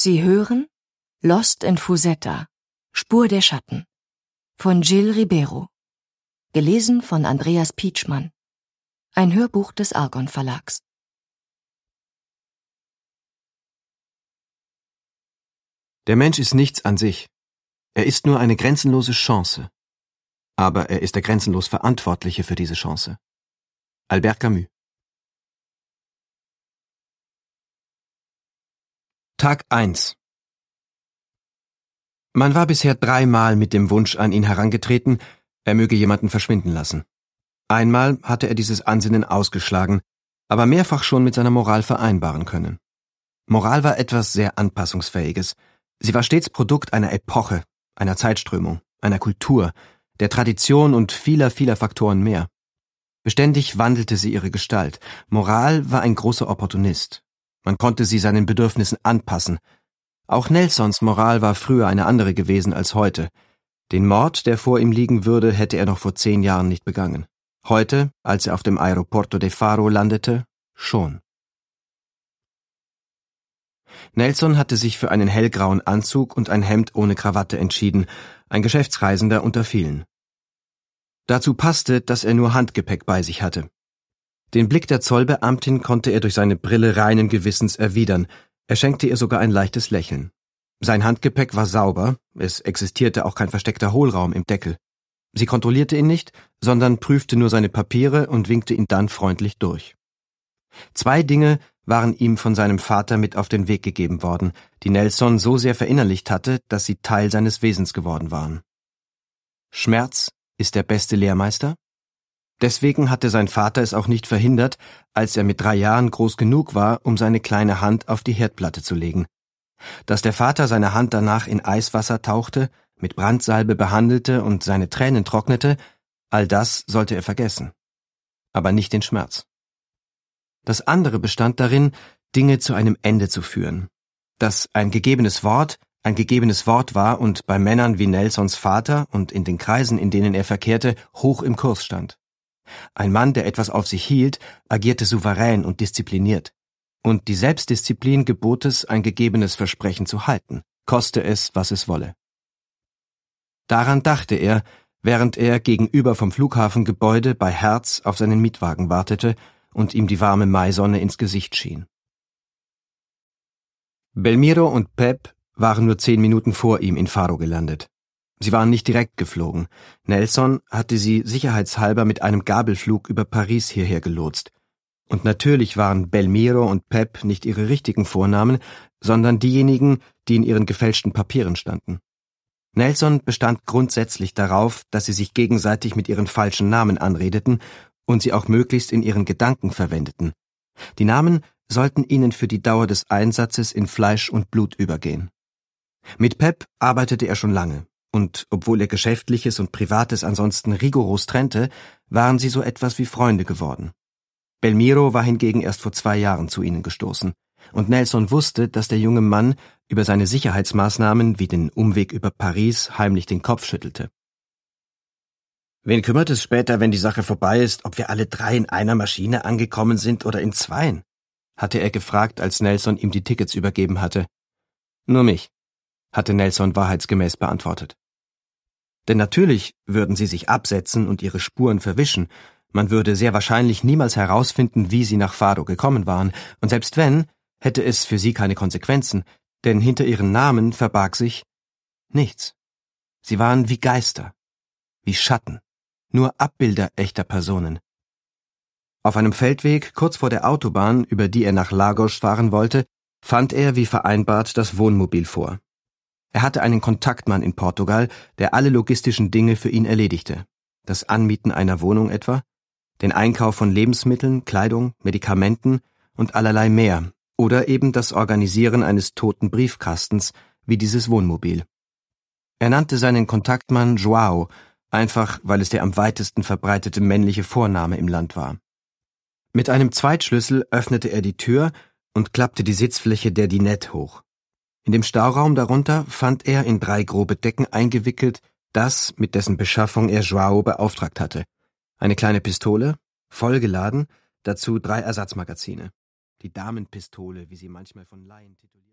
Sie hören Lost in Fusetta, Spur der Schatten von Jill Ribeiro. Gelesen von Andreas Pietschmann. Ein Hörbuch des Argon Verlags. Der Mensch ist nichts an sich. Er ist nur eine grenzenlose Chance. Aber er ist der grenzenlos Verantwortliche für diese Chance. Albert Camus Tag 1 Man war bisher dreimal mit dem Wunsch an ihn herangetreten, er möge jemanden verschwinden lassen. Einmal hatte er dieses Ansinnen ausgeschlagen, aber mehrfach schon mit seiner Moral vereinbaren können. Moral war etwas sehr Anpassungsfähiges. Sie war stets Produkt einer Epoche, einer Zeitströmung, einer Kultur, der Tradition und vieler, vieler Faktoren mehr. Beständig wandelte sie ihre Gestalt. Moral war ein großer Opportunist, man konnte sie seinen Bedürfnissen anpassen. Auch Nelsons Moral war früher eine andere gewesen als heute. Den Mord, der vor ihm liegen würde, hätte er noch vor zehn Jahren nicht begangen. Heute, als er auf dem Aeroporto de Faro landete, schon. Nelson hatte sich für einen hellgrauen Anzug und ein Hemd ohne Krawatte entschieden, ein Geschäftsreisender unter vielen. Dazu passte, dass er nur Handgepäck bei sich hatte. Den Blick der Zollbeamtin konnte er durch seine Brille reinen Gewissens erwidern, er schenkte ihr sogar ein leichtes Lächeln. Sein Handgepäck war sauber, es existierte auch kein versteckter Hohlraum im Deckel. Sie kontrollierte ihn nicht, sondern prüfte nur seine Papiere und winkte ihn dann freundlich durch. Zwei Dinge waren ihm von seinem Vater mit auf den Weg gegeben worden, die Nelson so sehr verinnerlicht hatte, dass sie Teil seines Wesens geworden waren. Schmerz ist der beste Lehrmeister Deswegen hatte sein Vater es auch nicht verhindert, als er mit drei Jahren groß genug war, um seine kleine Hand auf die Herdplatte zu legen. Dass der Vater seine Hand danach in Eiswasser tauchte, mit Brandsalbe behandelte und seine Tränen trocknete, all das sollte er vergessen. Aber nicht den Schmerz. Das andere bestand darin, Dinge zu einem Ende zu führen. Dass ein gegebenes Wort ein gegebenes Wort war und bei Männern wie Nelsons Vater und in den Kreisen, in denen er verkehrte, hoch im Kurs stand. Ein Mann, der etwas auf sich hielt, agierte souverän und diszipliniert. Und die Selbstdisziplin gebot es, ein gegebenes Versprechen zu halten, koste es, was es wolle. Daran dachte er, während er gegenüber vom Flughafengebäude bei Herz auf seinen Mietwagen wartete und ihm die warme Maisonne ins Gesicht schien. Belmiro und Pep waren nur zehn Minuten vor ihm in Faro gelandet. Sie waren nicht direkt geflogen. Nelson hatte sie sicherheitshalber mit einem Gabelflug über Paris hierher gelotst. Und natürlich waren Belmiro und Pep nicht ihre richtigen Vornamen, sondern diejenigen, die in ihren gefälschten Papieren standen. Nelson bestand grundsätzlich darauf, dass sie sich gegenseitig mit ihren falschen Namen anredeten und sie auch möglichst in ihren Gedanken verwendeten. Die Namen sollten ihnen für die Dauer des Einsatzes in Fleisch und Blut übergehen. Mit Pep arbeitete er schon lange und obwohl er Geschäftliches und Privates ansonsten rigoros trennte, waren sie so etwas wie Freunde geworden. Belmiro war hingegen erst vor zwei Jahren zu ihnen gestoßen, und Nelson wusste, dass der junge Mann über seine Sicherheitsmaßnahmen wie den Umweg über Paris heimlich den Kopf schüttelte. Wen kümmert es später, wenn die Sache vorbei ist, ob wir alle drei in einer Maschine angekommen sind oder in zweien? hatte er gefragt, als Nelson ihm die Tickets übergeben hatte. Nur mich hatte Nelson wahrheitsgemäß beantwortet. Denn natürlich würden sie sich absetzen und ihre Spuren verwischen, man würde sehr wahrscheinlich niemals herausfinden, wie sie nach Fado gekommen waren, und selbst wenn, hätte es für sie keine Konsequenzen, denn hinter ihren Namen verbarg sich nichts. Sie waren wie Geister, wie Schatten, nur Abbilder echter Personen. Auf einem Feldweg kurz vor der Autobahn, über die er nach Lagos fahren wollte, fand er wie vereinbart das Wohnmobil vor. Er hatte einen Kontaktmann in Portugal, der alle logistischen Dinge für ihn erledigte. Das Anmieten einer Wohnung etwa, den Einkauf von Lebensmitteln, Kleidung, Medikamenten und allerlei mehr oder eben das Organisieren eines toten Briefkastens wie dieses Wohnmobil. Er nannte seinen Kontaktmann Joao, einfach weil es der am weitesten verbreitete männliche Vorname im Land war. Mit einem Zweitschlüssel öffnete er die Tür und klappte die Sitzfläche der Dinette hoch. In dem Stauraum darunter fand er in drei grobe Decken eingewickelt das, mit dessen Beschaffung er Joao beauftragt hatte. Eine kleine Pistole, vollgeladen, dazu drei Ersatzmagazine. Die Damenpistole, wie sie manchmal von Laien tituliert